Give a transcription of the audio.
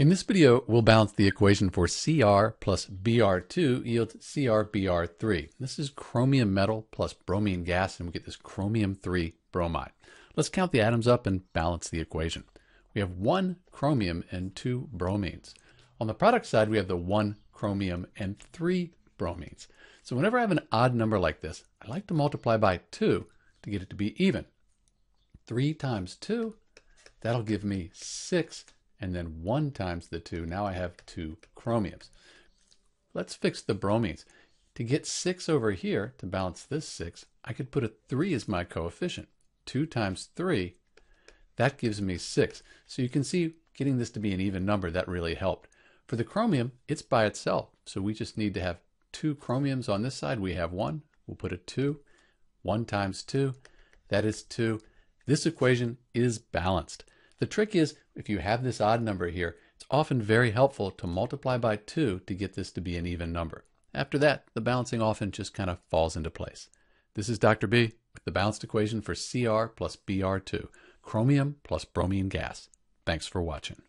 In this video, we'll balance the equation for Cr plus Br2 yields CrBr3. This is chromium metal plus bromine gas, and we get this chromium-3 bromide. Let's count the atoms up and balance the equation. We have one chromium and two bromines. On the product side, we have the one chromium and three bromines. So whenever I have an odd number like this, I like to multiply by 2 to get it to be even. 3 times 2, that'll give me 6 and then 1 times the 2. Now I have 2 chromiums. Let's fix the bromines. To get 6 over here, to balance this 6, I could put a 3 as my coefficient. 2 times 3, that gives me 6. So you can see getting this to be an even number, that really helped. For the chromium, it's by itself. So we just need to have 2 chromiums on this side. We have 1. We'll put a 2. 1 times 2, that is 2. This equation is balanced. The trick is, if you have this odd number here, it's often very helpful to multiply by 2 to get this to be an even number. After that, the balancing often just kind of falls into place. This is Dr. B with the balanced equation for CR plus BR2, chromium plus bromine gas. Thanks for watching.